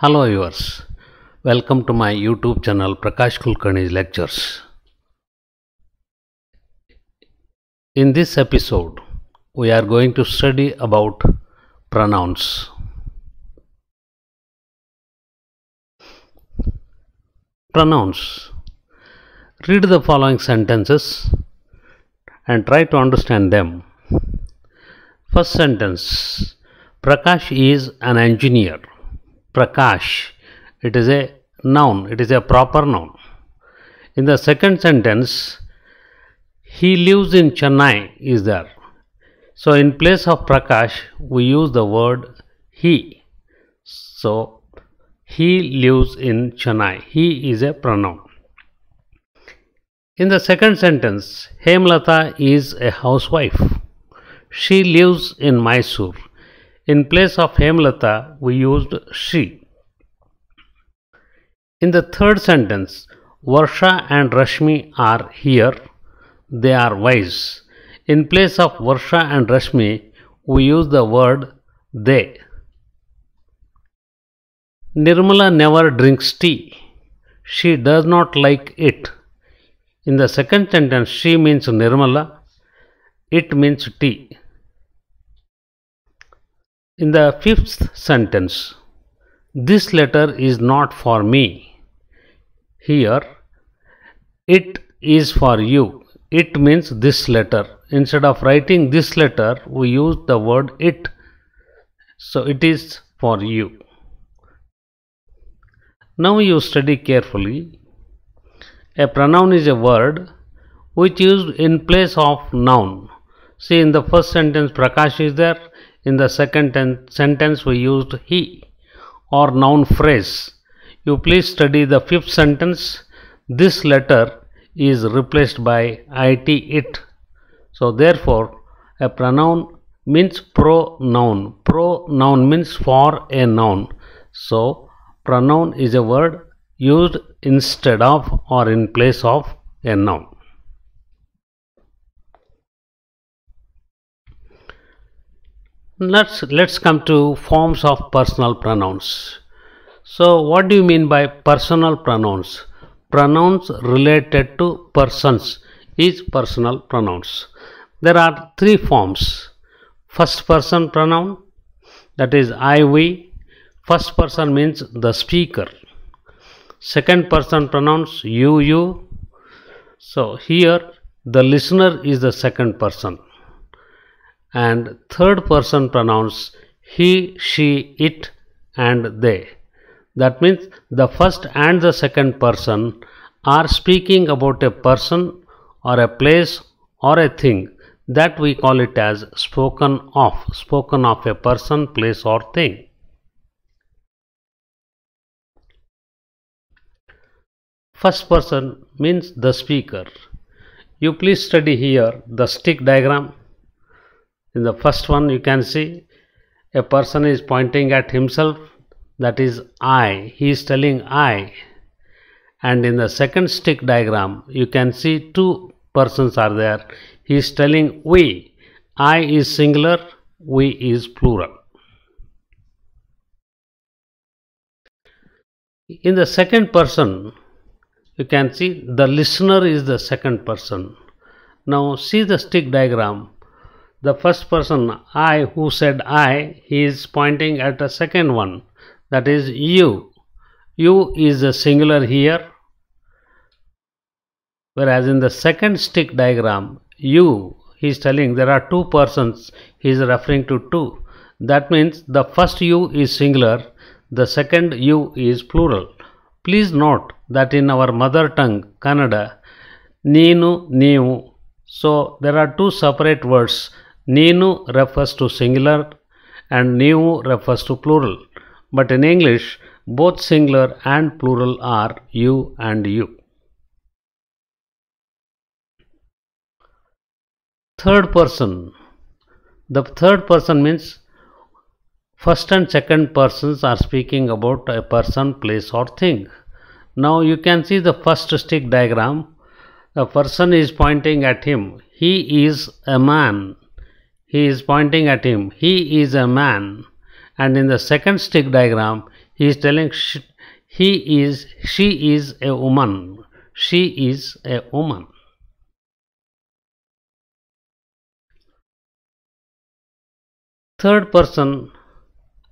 Hello viewers, welcome to my YouTube channel Prakash Kulkarni's Lectures. In this episode, we are going to study about pronouns. Pronouns. Read the following sentences and try to understand them. First sentence Prakash is an engineer. Prakash. It is a noun, it is a proper noun. In the second sentence, he lives in Chennai is there. So, in place of Prakash, we use the word he. So, he lives in Chennai. He is a pronoun. In the second sentence, Hemlata is a housewife. She lives in Mysore. In place of Hemlata, we used she. In the third sentence, Varsha and Rashmi are here. They are wise. In place of Varsha and Rashmi, we use the word they. Nirmala never drinks tea. She does not like it. In the second sentence, she means Nirmala, it means tea. In the fifth sentence, this letter is not for me. Here, it is for you. It means this letter. Instead of writing this letter, we use the word it. So, it is for you. Now, you study carefully. A pronoun is a word which is in place of noun. See, in the first sentence, Prakash is there in the second sentence we used he or noun phrase. You please study the fifth sentence. This letter is replaced by it it. So therefore a pronoun means pronoun. Pronoun means for a noun. So pronoun is a word used instead of or in place of a noun. Let's, let's come to forms of personal pronouns. So what do you mean by personal pronouns? Pronouns related to persons is personal pronouns. There are three forms. First person pronoun that is I, we. First person means the speaker. Second person pronouns you, you. So here the listener is the second person and third person pronouns he, she, it and they. That means the first and the second person are speaking about a person or a place or a thing that we call it as spoken of, spoken of a person, place or thing. First person means the speaker. You please study here the stick diagram in the first one, you can see a person is pointing at himself, that is I. He is telling I. And in the second stick diagram, you can see two persons are there. He is telling we. I is singular, we is plural. In the second person, you can see the listener is the second person. Now see the stick diagram the first person I who said I, he is pointing at a second one that is you. You is a singular here whereas in the second stick diagram you he is telling there are two persons he is referring to two. That means the first you is singular the second you is plural. Please note that in our mother tongue Kannada Ninu Niu so there are two separate words ನೀನು refers to singular, and ನೀವು refers to plural. But in English, both singular and plural are you and you. third person the third person means first and second persons are speaking about a person place or thing now you can see the first stick diagram a person is pointing at him he is a man he is pointing at him. He is a man. And in the second stick diagram, he is telling she, he is, she is a woman. She is a woman. Third person,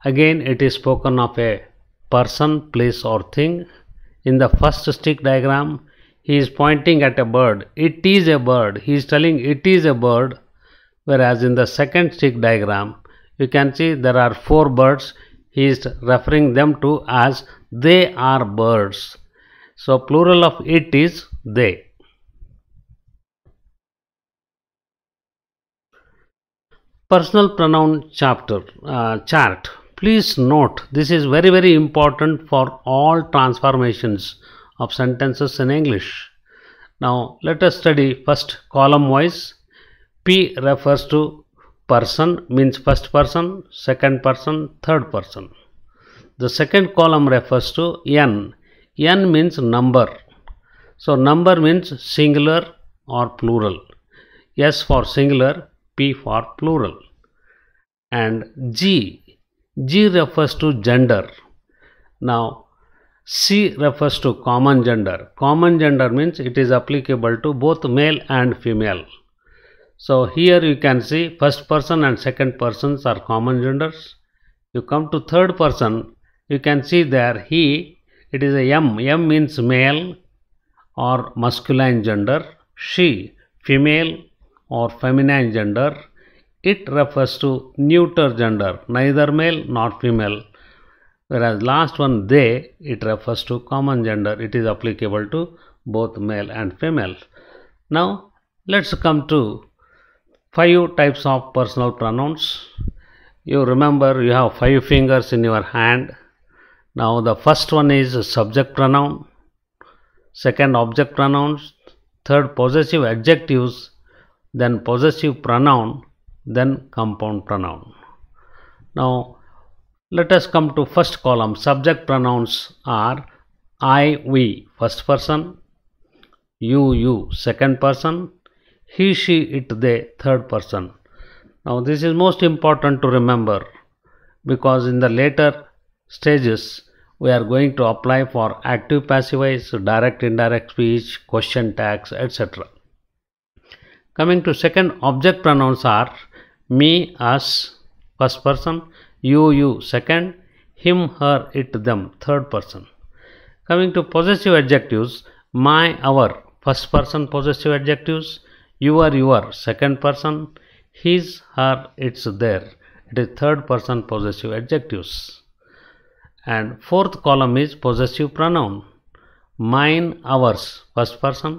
again it is spoken of a person, place or thing. In the first stick diagram, he is pointing at a bird. It is a bird. He is telling it is a bird Whereas in the second stick diagram, you can see there are four birds. He is referring them to as they are birds. So plural of it is they. Personal pronoun chapter uh, chart. Please note this is very very important for all transformations of sentences in English. Now let us study first column wise P refers to person means first person, second person, third person. The second column refers to N. N means number. So number means singular or plural. S for singular, P for plural. And G. G refers to gender. Now C refers to common gender. Common gender means it is applicable to both male and female. So here you can see first person and second persons are common genders. You come to third person, you can see there he, it is a M. M means male or masculine gender. She, female or feminine gender. It refers to neuter gender, neither male nor female. Whereas last one, they, it refers to common gender. It is applicable to both male and female. Now, let's come to five types of personal pronouns you remember you have five fingers in your hand now the first one is subject pronoun second object pronouns third possessive adjectives then possessive pronoun then compound pronoun now let us come to first column subject pronouns are i we first person you you second person he, she, it, they, third person. Now, this is most important to remember because in the later stages, we are going to apply for active passive voice, direct indirect speech, question tags, etc. Coming to second object pronouns are me, us, first person, you, you, second, him, her, it, them, third person. Coming to possessive adjectives, my, our, first person possessive adjectives, you are your second person his her it's there it is third person possessive adjectives and fourth column is possessive pronoun mine ours first person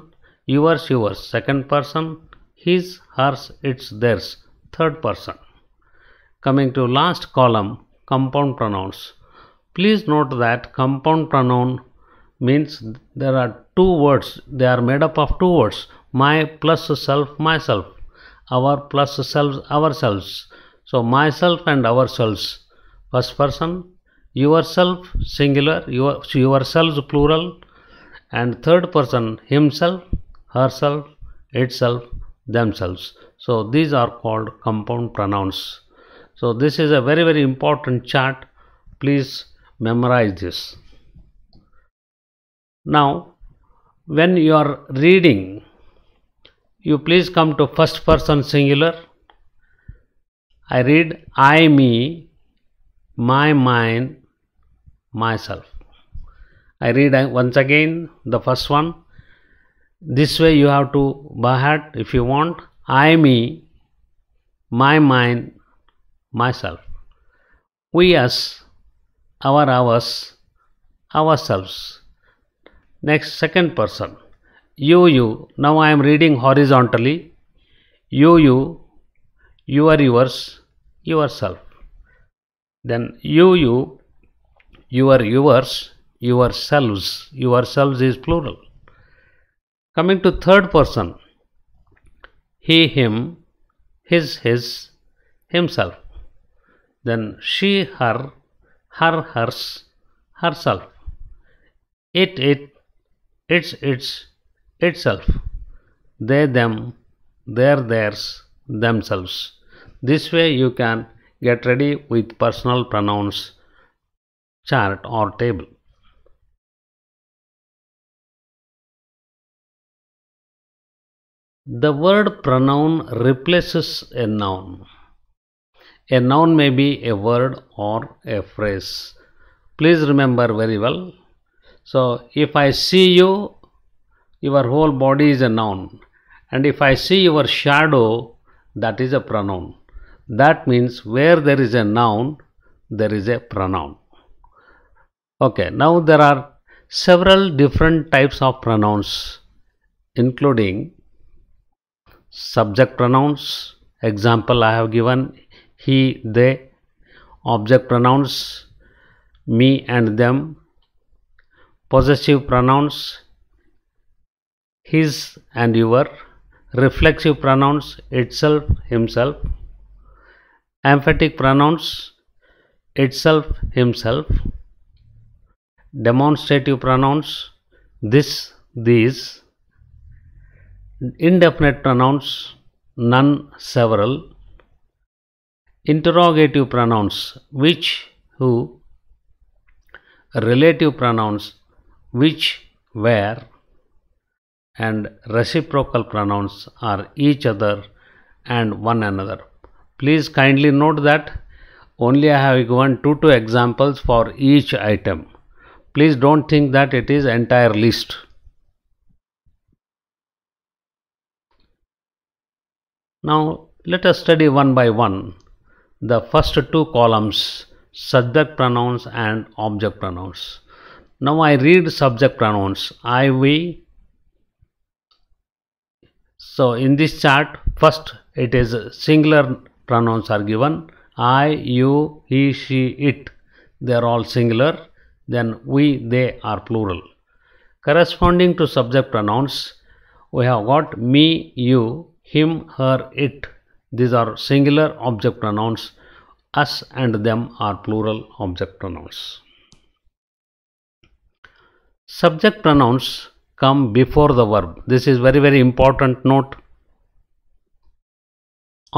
yours yours second person his hers its theirs third person coming to last column compound pronouns please note that compound pronoun means there are two words they are made up of two words my plus self myself our plus selves ourselves so myself and ourselves first person yourself singular your yourselves plural and third person himself herself itself themselves so these are called compound pronouns so this is a very very important chart please memorize this now when you are reading you please come to first person singular. I read I, me, my, mine, myself. I read uh, once again the first one. This way you have to bahat if you want. I, me, my, mine, myself. We, us, our, ours, ourselves. Next, second person. You you now I am reading horizontally, You you you are yours, yourself. Then you you are yours, yourselves, yourselves is plural. Coming to third person, he, him, his, his, himself. Then she, her, her, hers, herself. It, it, its, its, itself. They, them, their, theirs, themselves. This way you can get ready with personal pronouns chart or table. The word pronoun replaces a noun. A noun may be a word or a phrase. Please remember very well. So, if I see you, your whole body is a noun. And if I see your shadow, that is a pronoun. That means where there is a noun, there is a pronoun. Okay, now there are several different types of pronouns, including subject pronouns, example I have given he, they, object pronouns, me and them, possessive pronouns, his and your reflexive pronouns itself himself emphatic pronouns itself himself demonstrative pronouns this these indefinite pronouns none several interrogative pronouns which who relative pronouns which where and reciprocal pronouns are each other and one another. Please kindly note that only I have given 2 two examples for each item. Please don't think that it is entire list. Now let us study one by one the first two columns subject pronouns and object pronouns. Now I read subject pronouns I, we, so in this chart first it is singular pronouns are given I, you, he, she, it they are all singular then we, they are plural. Corresponding to subject pronouns we have got me, you, him, her, it these are singular object pronouns us and them are plural object pronouns. Subject pronouns come before the verb. This is very very important note.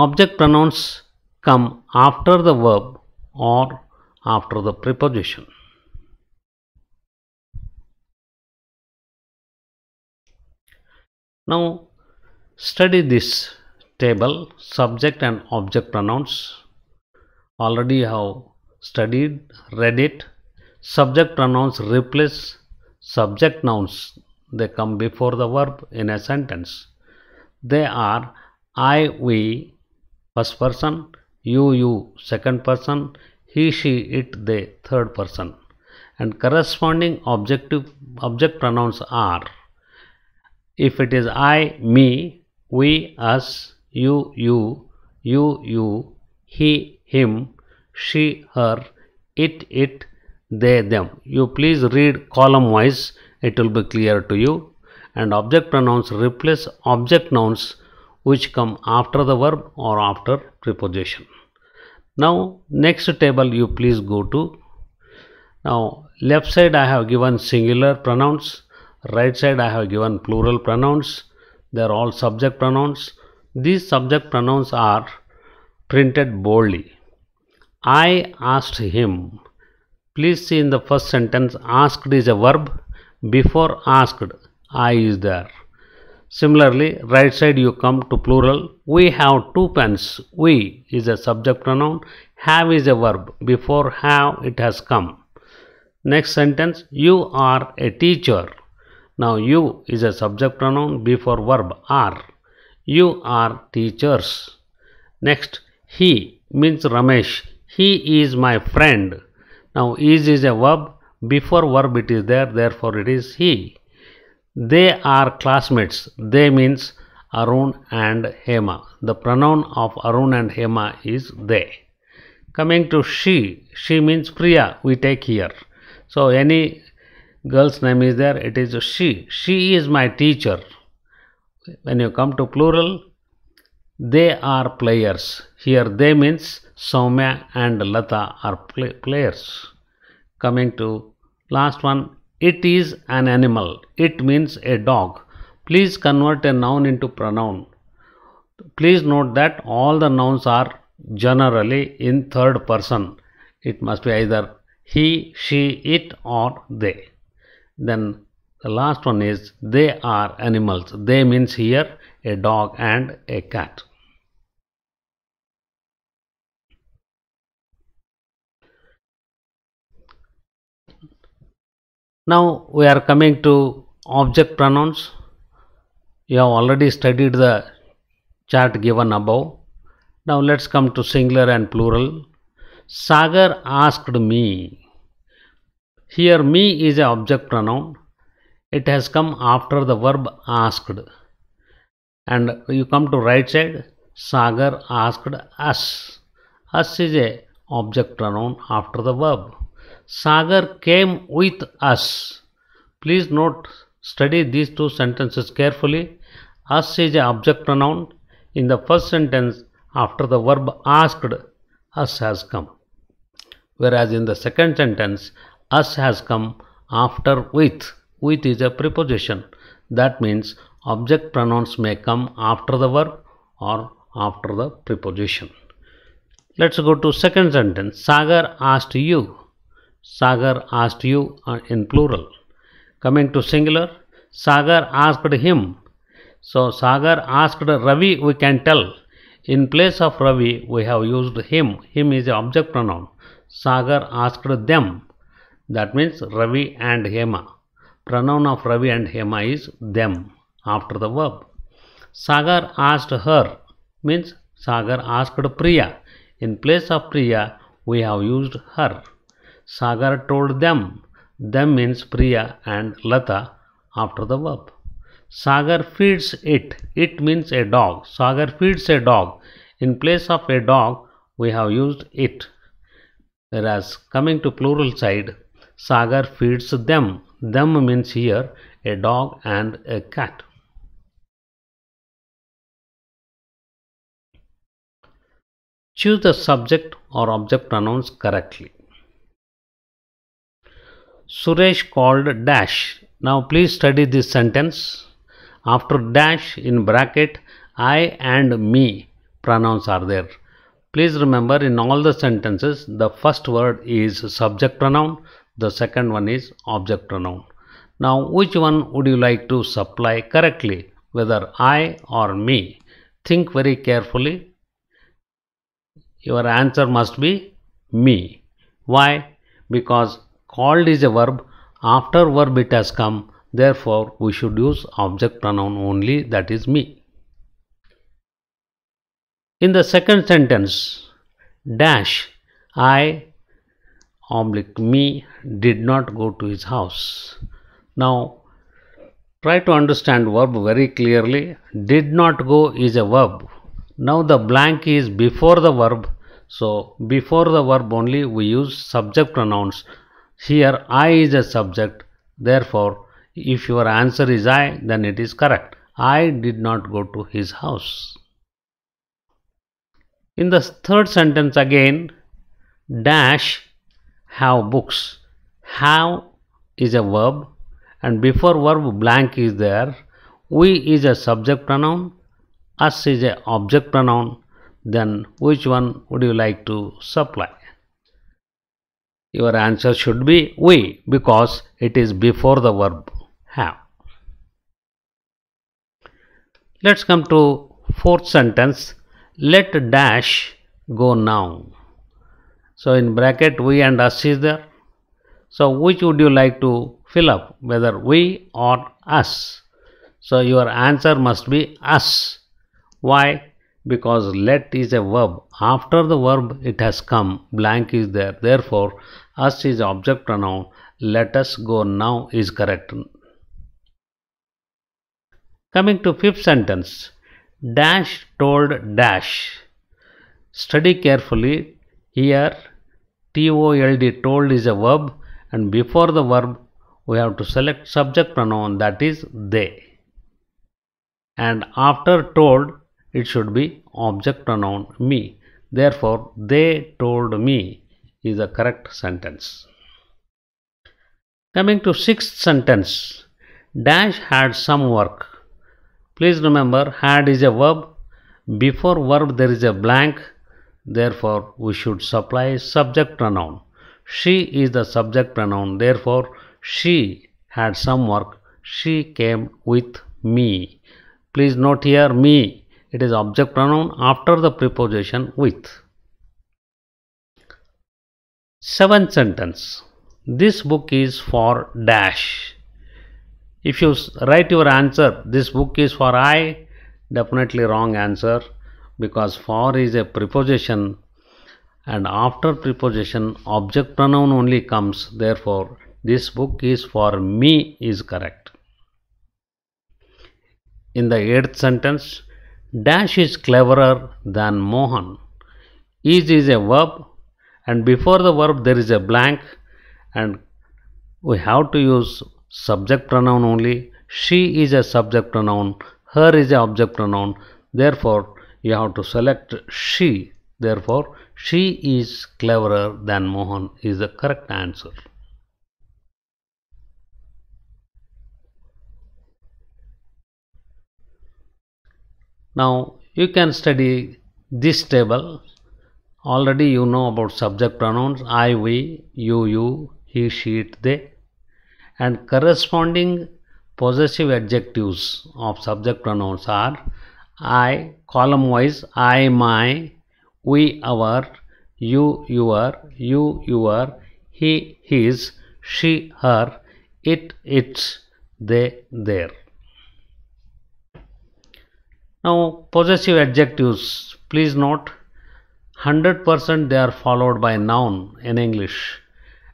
Object pronouns come after the verb or after the preposition. Now study this table subject and object pronouns already have studied read it subject pronouns replace subject nouns they come before the verb in a sentence. They are I, we, first person, you, you, second person, he, she, it, they, third person. And corresponding objective, object pronouns are if it is I, me, we, us, you, you, you, you, he, him, she, her, it, it, they, them. You please read column wise it will be clear to you and object pronouns replace object nouns which come after the verb or after preposition. Now next table you please go to. Now left side I have given singular pronouns, right side I have given plural pronouns. They are all subject pronouns. These subject pronouns are printed boldly. I asked him. Please see in the first sentence asked is a verb before asked I is there. Similarly, right side you come to plural. We have two pens. We is a subject pronoun. Have is a verb. Before have it has come. Next sentence, you are a teacher. Now you is a subject pronoun before verb are. You are teachers. Next, he means Ramesh. He is my friend. Now is is a verb before verb it is there therefore it is he they are classmates they means arun and hema the pronoun of arun and hema is they coming to she she means priya we take here so any girl's name is there it is she she is my teacher when you come to plural they are players here they means Soumya and Lata are play players coming to last one it is an animal it means a dog please convert a noun into pronoun please note that all the nouns are generally in third person it must be either he she it or they then the last one is they are animals they means here a dog and a cat Now we are coming to object pronouns. You have already studied the chart given above. Now let's come to singular and plural. Sagar asked me. Here me is an object pronoun. It has come after the verb asked. And you come to right side. Sagar asked us. Us is a object pronoun after the verb. Sagar came with us. Please note, study these two sentences carefully. Us is an object pronoun. In the first sentence, after the verb asked, us has come. Whereas in the second sentence, us has come after with. With is a preposition. That means object pronouns may come after the verb or after the preposition. Let's go to second sentence. Sagar asked you. Sagar asked you uh, in plural. Coming to singular, Sagar asked him. So Sagar asked Ravi, we can tell. In place of Ravi, we have used him. Him is the object pronoun. Sagar asked them. That means Ravi and Hema. Pronoun of Ravi and Hema is them after the verb. Sagar asked her means Sagar asked Priya. In place of Priya, we have used her. Sagar told them. Them means Priya and Lata after the verb. Sagar feeds it. It means a dog. Sagar feeds a dog. In place of a dog, we have used it. Whereas coming to plural side, Sagar feeds them. Them means here a dog and a cat. Choose the subject or object pronouns correctly. Suresh called dash. Now please study this sentence. After dash in bracket, I and me pronouns are there. Please remember in all the sentences, the first word is subject pronoun, the second one is object pronoun. Now which one would you like to supply correctly, whether I or me? Think very carefully. Your answer must be me. Why? Because called is a verb after verb it has come therefore we should use object pronoun only that is me in the second sentence dash i oblique me did not go to his house now try to understand verb very clearly did not go is a verb now the blank is before the verb so before the verb only we use subject pronouns here I is a subject. Therefore, if your answer is I, then it is correct. I did not go to his house. In the third sentence again, dash have books. Have is a verb and before verb blank is there. We is a subject pronoun. Us is a object pronoun. Then which one would you like to supply? your answer should be we because it is before the verb have. Let's come to fourth sentence. Let dash go now. So in bracket we and us is there. So which would you like to fill up whether we or us? So your answer must be us. Why? because let is a verb. After the verb it has come, blank is there. Therefore, us is object pronoun. Let us go now is correct. Coming to fifth sentence. Dash told dash. Study carefully. Here, TOLD told is a verb and before the verb we have to select subject pronoun that is they. And after told it should be object pronoun me. Therefore, they told me is a correct sentence. Coming to sixth sentence, Dash had some work. Please remember, had is a verb. Before verb, there is a blank. Therefore, we should supply subject pronoun. She is the subject pronoun. Therefore, she had some work. She came with me. Please note here me it is object pronoun after the preposition with. Seventh sentence. This book is for dash. If you write your answer, this book is for I, definitely wrong answer because for is a preposition and after preposition object pronoun only comes therefore this book is for me is correct in the eighth sentence Dash is cleverer than Mohan. Is is a verb and before the verb there is a blank and we have to use subject pronoun only. She is a subject pronoun, her is a object pronoun. Therefore, you have to select she. Therefore, she is cleverer than Mohan is the correct answer. Now you can study this table. Already you know about subject pronouns I, we, you, you, he, she, it, they and corresponding possessive adjectives of subject pronouns are I column wise I, my, we, our, you, your, you, your, he, his, she, her, it, its, they, their. Now possessive adjectives, please note 100% they are followed by noun in English.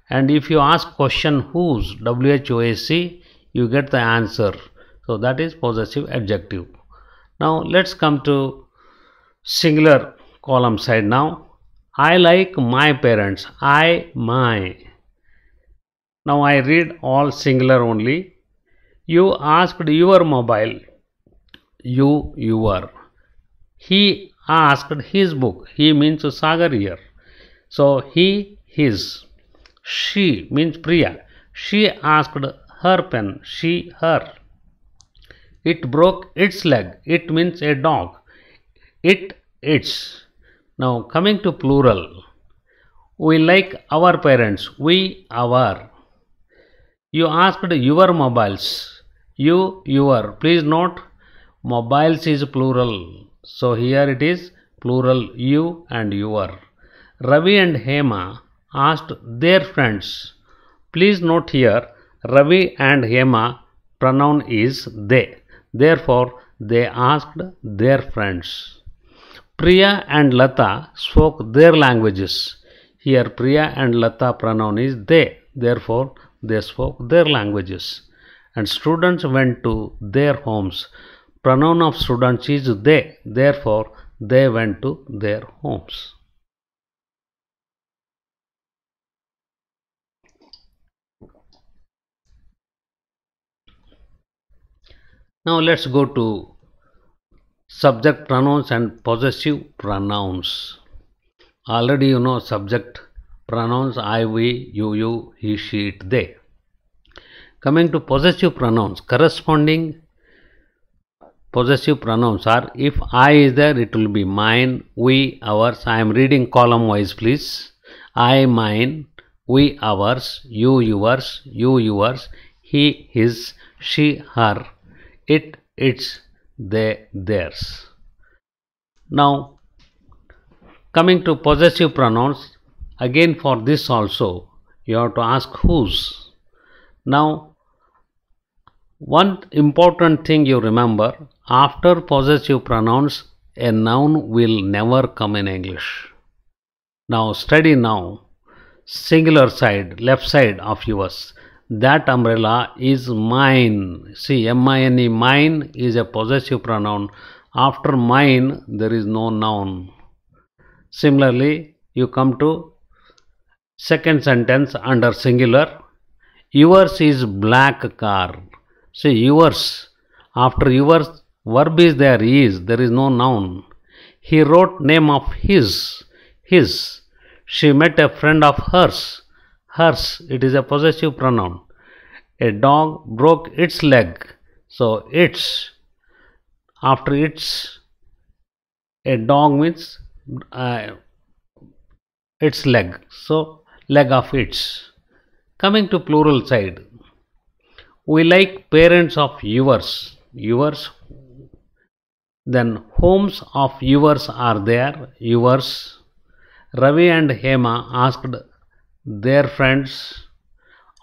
And if you ask question whose, W H O A C, you get the answer. So that is possessive adjective. Now let's come to singular column side now. I like my parents. I, my. Now I read all singular only. You asked your mobile you, your. He asked his book. He means Sagar here. So he, his. She means Priya. She asked her pen. She, her. It broke its leg. It means a dog. It, its. Now coming to plural. We like our parents. We, our. You asked your mobiles. You, your. Please note Mobiles is plural. So here it is plural you and your. Ravi and Hema asked their friends. Please note here Ravi and Hema pronoun is they. Therefore, they asked their friends. Priya and Lata spoke their languages. Here Priya and Lata pronoun is they. Therefore, they spoke their languages. And students went to their homes. Pronoun of students is they. Therefore, they went to their homes. Now let's go to subject pronouns and possessive pronouns. Already you know subject pronouns I, we, you, you, he, she, it, they. Coming to possessive pronouns corresponding possessive pronouns are if I is there it will be mine, we, ours. I am reading column wise please. I mine, we ours, you yours, you yours, he his, she her, it its, they theirs. Now coming to possessive pronouns again for this also you have to ask whose. Now one important thing you remember after possessive pronouns, a noun will never come in English. Now study now singular side, left side of yours. That umbrella is mine. See, M-I-N-E, mine is a possessive pronoun. After mine, there is no noun. Similarly, you come to second sentence under singular. Yours is black car. See, yours. After yours, Verb is there, is. There is no noun. He wrote name of his, his. She met a friend of hers, hers. It is a possessive pronoun. A dog broke its leg. So its, after its, a dog means uh, its leg. So leg of its. Coming to plural side. We like parents of yours. Yours then homes of yours are there, yours. Ravi and Hema asked their friends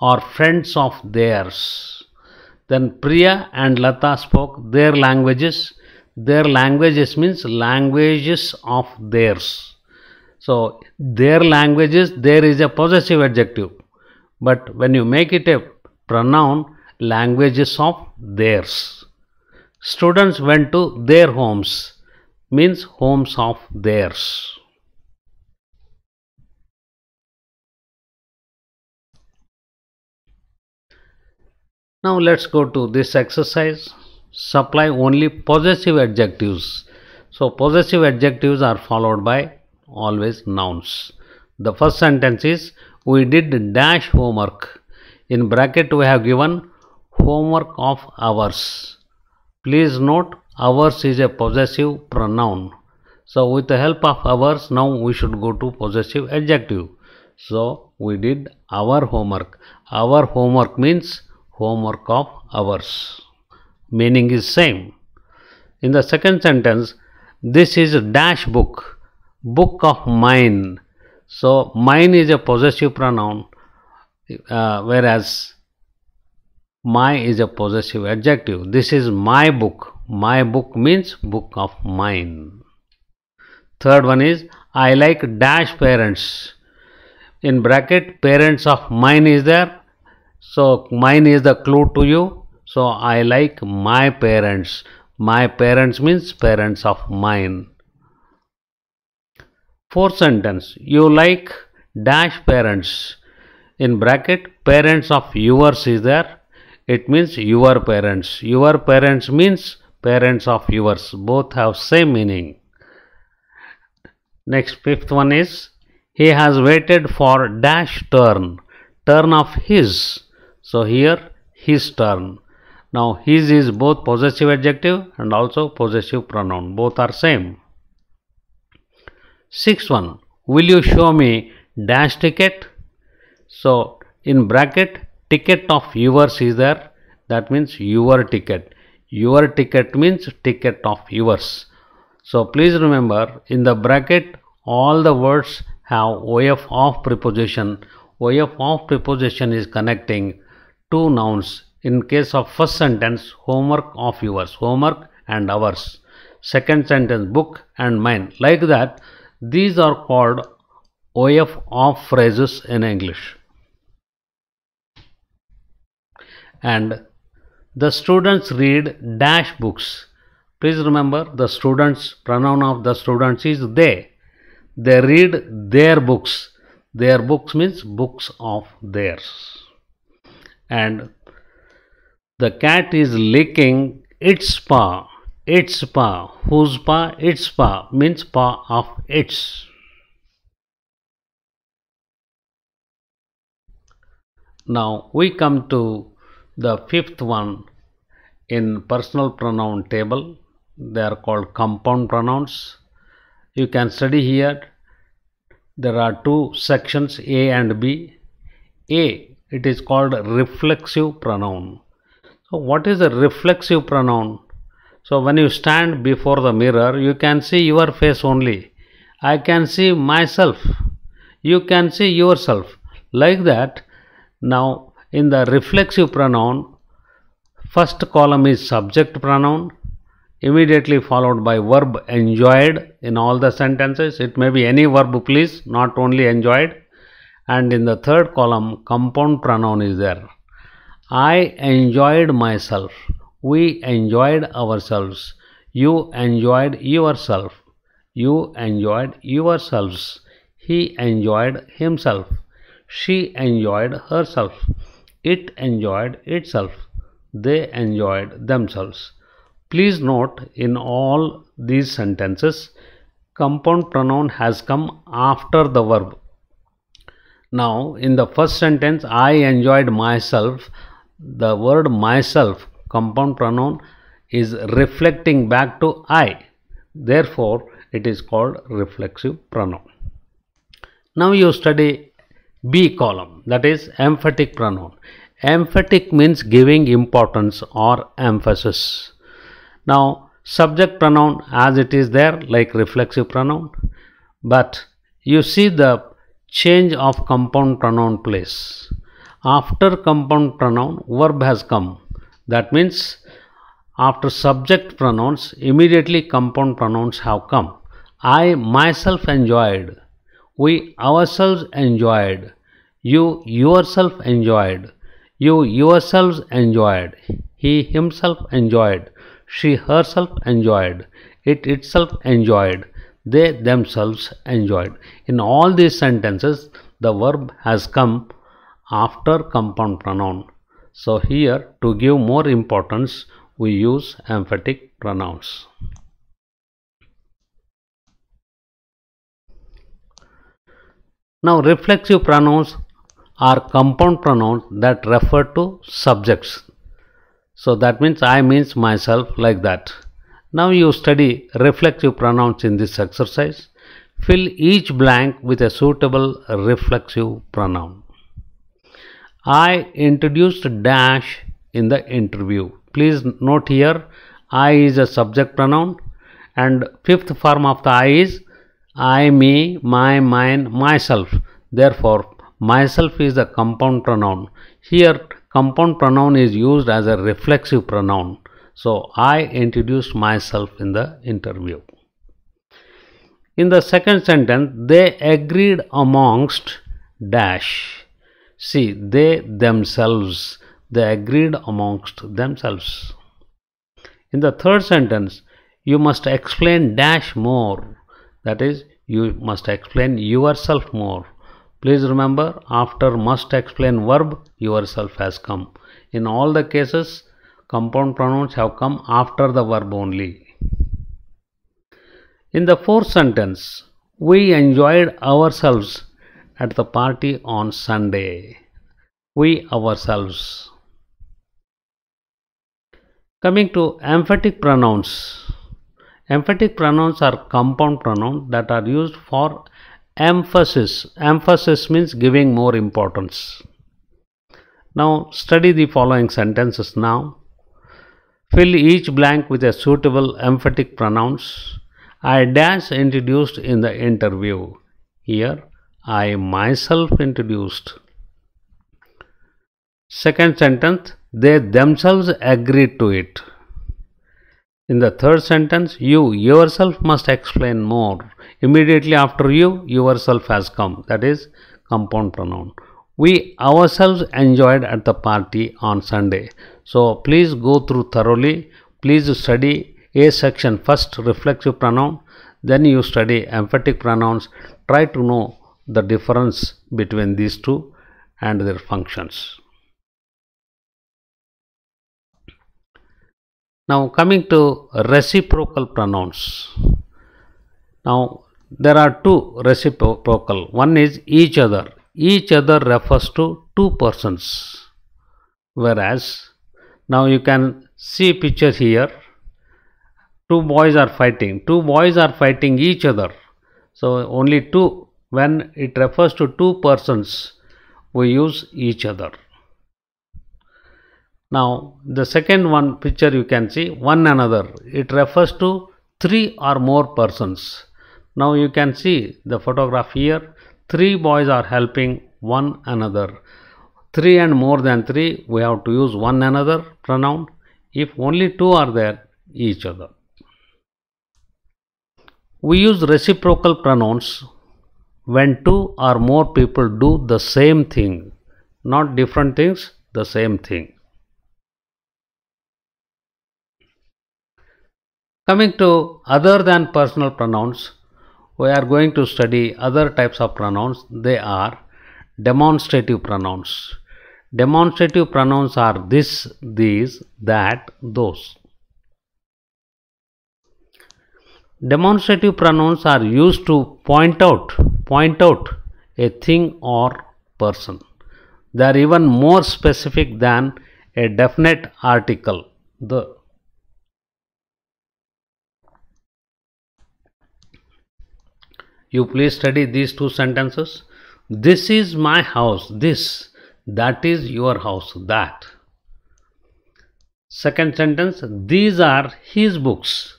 or friends of theirs. Then Priya and Lata spoke their languages. Their languages means languages of theirs. So, their languages, there is a possessive adjective. But when you make it a pronoun, languages of theirs students went to their homes means homes of theirs. Now let's go to this exercise. Supply only possessive adjectives. So possessive adjectives are followed by always nouns. The first sentence is we did dash homework. In bracket we have given homework of ours Please note ours is a possessive pronoun. So with the help of ours now we should go to possessive adjective. So we did our homework. Our homework means homework of ours. Meaning is same. In the second sentence, this is dash book, book of mine. So mine is a possessive pronoun uh, whereas my is a possessive adjective. This is my book. My book means book of mine. Third one is I like dash parents. In bracket, parents of mine is there. So, mine is the clue to you. So, I like my parents. My parents means parents of mine. Fourth sentence You like dash parents. In bracket, parents of yours is there it means your parents. Your parents means parents of yours. Both have same meaning. Next fifth one is he has waited for dash turn. Turn of his. So here his turn. Now his is both possessive adjective and also possessive pronoun. Both are same. Sixth one. Will you show me dash ticket? So in bracket ticket of yours is there that means your ticket your ticket means ticket of yours so please remember in the bracket all the words have of of preposition of of preposition is connecting two nouns in case of first sentence homework of yours homework and ours second sentence book and mine like that these are called of of phrases in english and the students read dash books. Please remember the students, pronoun of the students is they. They read their books. Their books means books of theirs. And the cat is licking its paw. Its paw. Whose paw? Its paw means paw of its. Now we come to the fifth one in personal pronoun table, they are called compound pronouns. You can study here. There are two sections A and B. A, it is called reflexive pronoun. So what is a reflexive pronoun? So when you stand before the mirror, you can see your face only. I can see myself. You can see yourself. Like that, now in the reflexive pronoun, first column is subject pronoun, immediately followed by verb enjoyed in all the sentences. It may be any verb please, not only enjoyed. And in the third column, compound pronoun is there. I enjoyed myself. We enjoyed ourselves. You enjoyed yourself. You enjoyed yourselves. He enjoyed himself. She enjoyed herself. It enjoyed itself. They enjoyed themselves. Please note in all these sentences, compound pronoun has come after the verb. Now, in the first sentence, I enjoyed myself. The word myself, compound pronoun, is reflecting back to I. Therefore, it is called reflexive pronoun. Now you study B column that is emphatic pronoun. Emphatic means giving importance or emphasis. Now subject pronoun as it is there like reflexive pronoun but you see the change of compound pronoun place. After compound pronoun verb has come that means after subject pronouns immediately compound pronouns have come. I myself enjoyed we ourselves enjoyed, you yourself enjoyed, you yourselves enjoyed, he himself enjoyed, she herself enjoyed, it itself enjoyed, they themselves enjoyed. In all these sentences, the verb has come after compound pronoun. So here, to give more importance, we use emphatic pronouns. Now reflexive pronouns are compound pronouns that refer to subjects. So that means I means myself like that. Now you study reflexive pronouns in this exercise. Fill each blank with a suitable reflexive pronoun. I introduced dash in the interview. Please note here I is a subject pronoun and fifth form of the I is I, me, my, mine, myself. Therefore, myself is a compound pronoun. Here, compound pronoun is used as a reflexive pronoun. So, I introduced myself in the interview. In the second sentence, they agreed amongst dash. See, they themselves, they agreed amongst themselves. In the third sentence, you must explain dash more. That is, you must explain yourself more. Please remember, after must explain verb, yourself has come. In all the cases, compound pronouns have come after the verb only. In the fourth sentence, we enjoyed ourselves at the party on Sunday. We ourselves. Coming to emphatic pronouns. Emphatic pronouns are compound pronouns that are used for emphasis. Emphasis means giving more importance. Now study the following sentences now. Fill each blank with a suitable emphatic pronouns. I dash introduced in the interview. Here I myself introduced. Second sentence, they themselves agreed to it. In the third sentence, you yourself must explain more. Immediately after you, yourself has come. That is compound pronoun. We ourselves enjoyed at the party on Sunday. So please go through thoroughly. Please study A section first reflexive pronoun. Then you study emphatic pronouns. Try to know the difference between these two and their functions. Now coming to reciprocal pronouns. Now there are two reciprocal. One is each other. Each other refers to two persons. Whereas now you can see picture here. Two boys are fighting. Two boys are fighting each other. So only two when it refers to two persons we use each other. Now the second one picture you can see one another. It refers to three or more persons. Now you can see the photograph here. Three boys are helping one another. Three and more than three we have to use one another pronoun. If only two are there each other. We use reciprocal pronouns when two or more people do the same thing. Not different things, the same thing. Coming to other than personal pronouns, we are going to study other types of pronouns. They are demonstrative pronouns. Demonstrative pronouns are this, these, that, those. Demonstrative pronouns are used to point out, point out a thing or person. They are even more specific than a definite article, the You please study these two sentences. This is my house. This. That is your house. That. Second sentence. These are his books.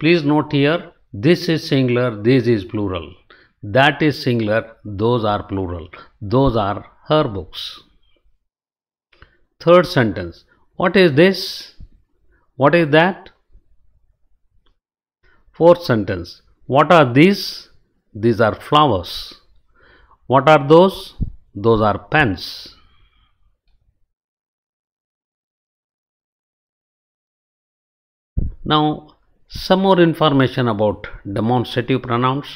Please note here. This is singular. This is plural. That is singular. Those are plural. Those are her books. Third sentence. What is this? What is that? Fourth sentence. What are these? These are flowers. What are those? Those are pens. Now, some more information about demonstrative pronouns.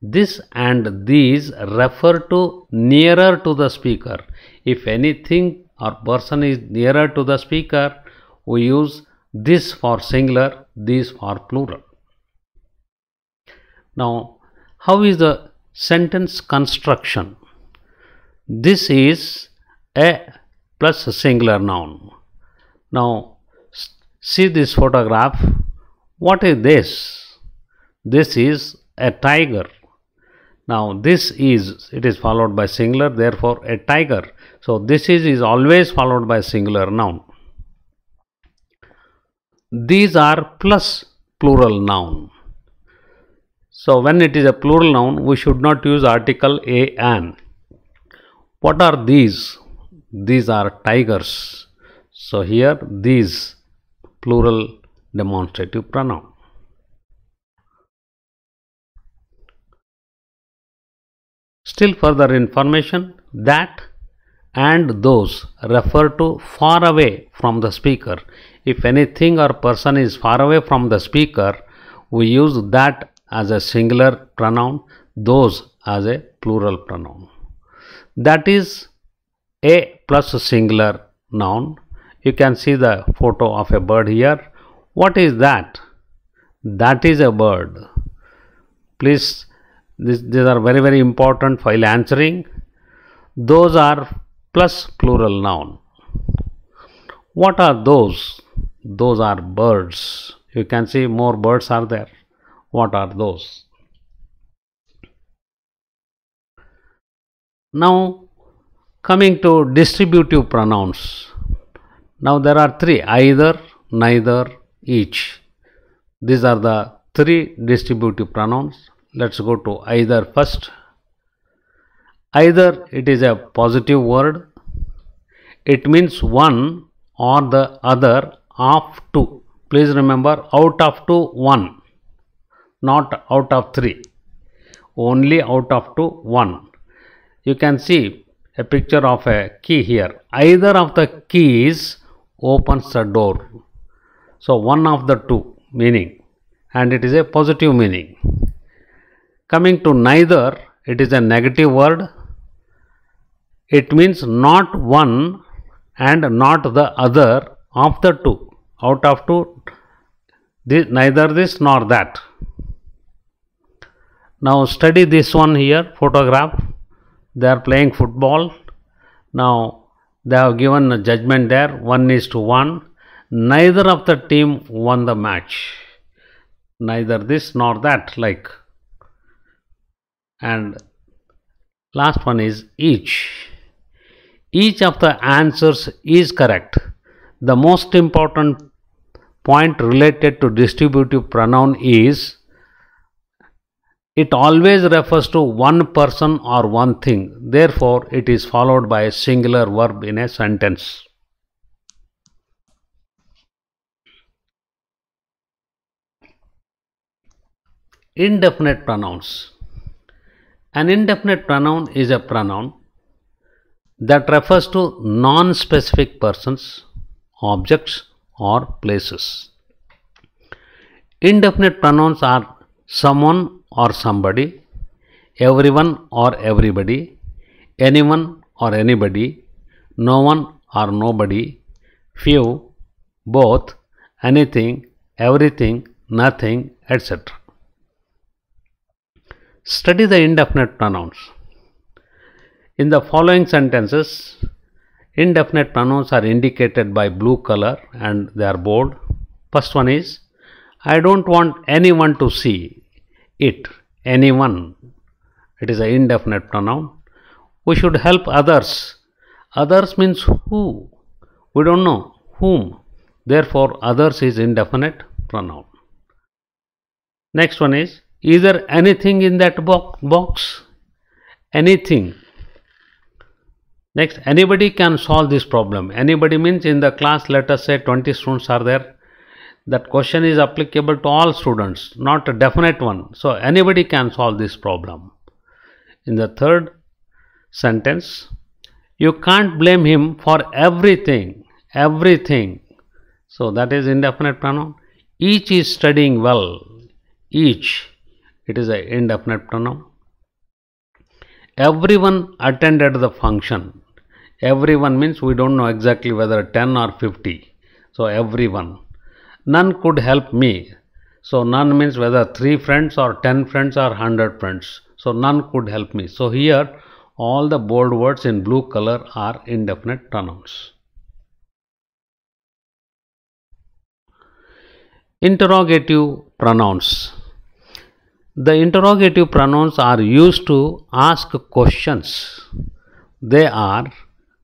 This and these refer to nearer to the speaker. If anything or person is nearer to the speaker, we use this for singular, these for plural. Now, how is the sentence construction? This is a plus a singular noun. Now see this photograph. What is this? This is a tiger. Now this is, it is followed by singular, therefore a tiger. So this is is always followed by singular noun. These are plus plural noun. So when it is a plural noun, we should not use article a an. What are these? These are tigers. So here these plural demonstrative pronoun. Still further information that and those refer to far away from the speaker. If anything or person is far away from the speaker, we use that as a singular pronoun, those as a plural pronoun. That is a plus singular noun. You can see the photo of a bird here. What is that? That is a bird. Please, this, these are very very important while answering. Those are plus plural noun. What are those? Those are birds. You can see more birds are there. What are those? Now, coming to distributive pronouns. Now, there are three either, neither, each. These are the three distributive pronouns. Let's go to either first. Either it is a positive word, it means one or the other, of two. Please remember out of two, one not out of 3 only out of 2 1 you can see a picture of a key here either of the keys opens the door so one of the two meaning and it is a positive meaning coming to neither it is a negative word it means not one and not the other of the two out of two this, neither this nor that now study this one here photograph. They are playing football. Now they have given a judgment there 1 is to 1. Neither of the team won the match. Neither this nor that like. And last one is each. Each of the answers is correct. The most important point related to distributive pronoun is it always refers to one person or one thing. Therefore, it is followed by a singular verb in a sentence. Indefinite pronouns. An indefinite pronoun is a pronoun that refers to non-specific persons, objects or places. Indefinite pronouns are someone or somebody, everyone or everybody, anyone or anybody, no one or nobody, few, both, anything, everything, nothing, etc. Study the indefinite pronouns. In the following sentences, indefinite pronouns are indicated by blue color and they are bold. First one is I don't want anyone to see it, anyone, it is an indefinite pronoun. We should help others. Others means who? We don't know whom. Therefore, others is indefinite pronoun. Next one is, is there anything in that bo box? Anything. Next, anybody can solve this problem. Anybody means in the class, let us say 20 students are there that question is applicable to all students, not a definite one. So anybody can solve this problem. In the third sentence, you can't blame him for everything, everything. So that is indefinite pronoun. Each is studying well. Each, it is an indefinite pronoun. Everyone attended the function. Everyone means we don't know exactly whether 10 or 50. So everyone none could help me. So none means whether 3 friends or 10 friends or 100 friends. So none could help me. So here all the bold words in blue color are indefinite pronouns. Interrogative pronouns. The interrogative pronouns are used to ask questions. They are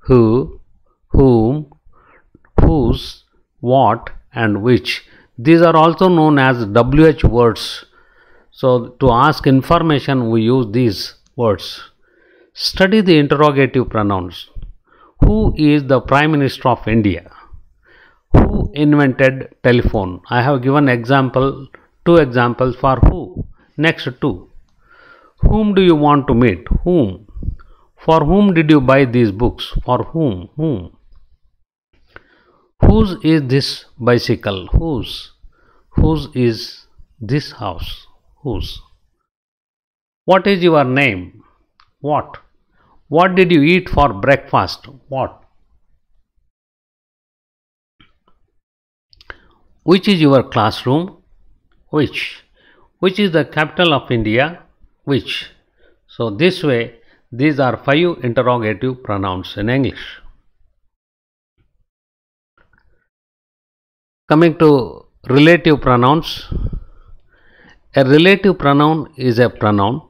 who, whom, whose, what, and which. These are also known as WH words. So, to ask information, we use these words. Study the interrogative pronouns. Who is the Prime Minister of India? Who invented telephone? I have given example, two examples for who. Next two. Whom do you want to meet? Whom? For whom did you buy these books? For whom? Whom? whose is this bicycle whose whose is this house whose what is your name what what did you eat for breakfast what which is your classroom which which is the capital of india which so this way these are five interrogative pronouns in english Coming to relative pronouns, a relative pronoun is a pronoun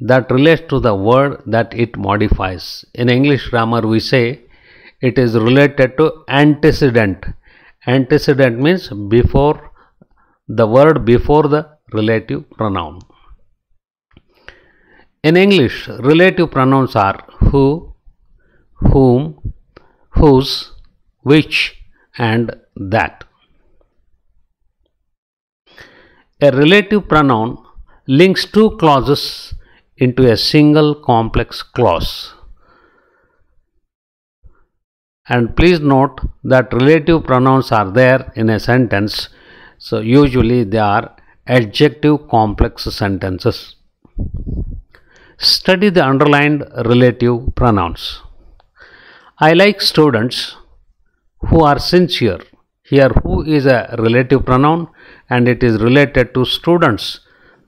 that relates to the word that it modifies. In English grammar, we say it is related to antecedent. Antecedent means before the word before the relative pronoun. In English, relative pronouns are who, whom, whose, which, and that. A relative pronoun links two clauses into a single complex clause. And please note that relative pronouns are there in a sentence. So usually they are adjective complex sentences. Study the underlined relative pronouns. I like students who are sincere. Here who is a relative pronoun and it is related to students.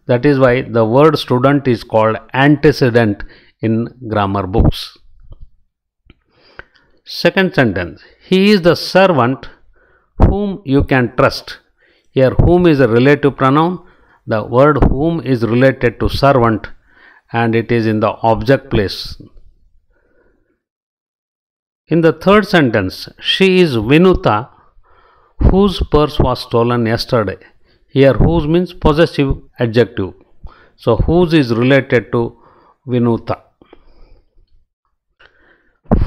That is why the word student is called antecedent in grammar books. Second sentence He is the servant whom you can trust. Here, whom is a relative pronoun. The word whom is related to servant and it is in the object place. In the third sentence, she is Vinuta whose purse was stolen yesterday. Here, whose means possessive adjective. So, whose is related to Vinuta.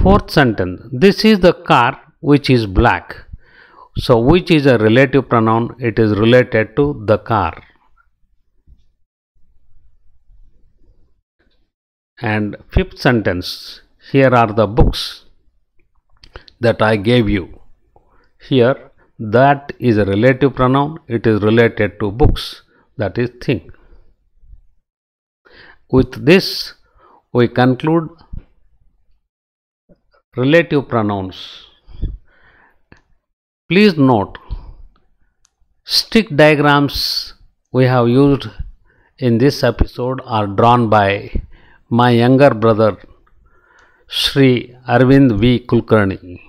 Fourth sentence This is the car which is black. So, which is a relative pronoun, it is related to the car. And fifth sentence Here are the books that I gave you. Here, that is a relative pronoun. It is related to books. That is thing. With this, we conclude relative pronouns. Please note, stick diagrams we have used in this episode are drawn by my younger brother Sri Arvind V. Kulkarni.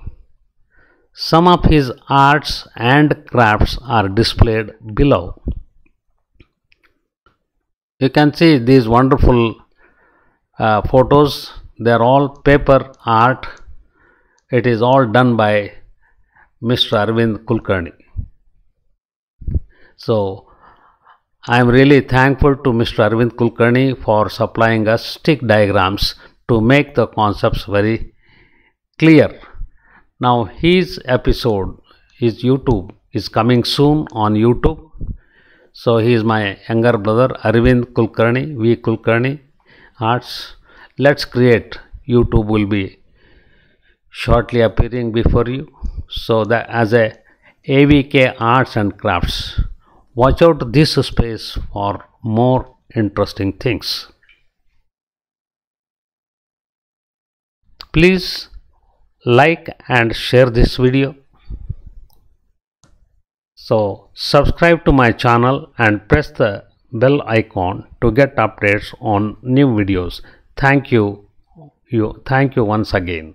Some of his arts and crafts are displayed below. You can see these wonderful uh, photos. They are all paper art. It is all done by Mr. Arvind Kulkarni. So, I am really thankful to Mr. Arvind Kulkarni for supplying us stick diagrams to make the concepts very clear. Now his episode, his YouTube is coming soon on YouTube. So he is my younger brother Arvind Kulkarni, V Kulkarni Arts. Let's create YouTube will be shortly appearing before you. So that as a AVK Arts and Crafts. Watch out this space for more interesting things. Please like and share this video so subscribe to my channel and press the bell icon to get updates on new videos thank you you thank you once again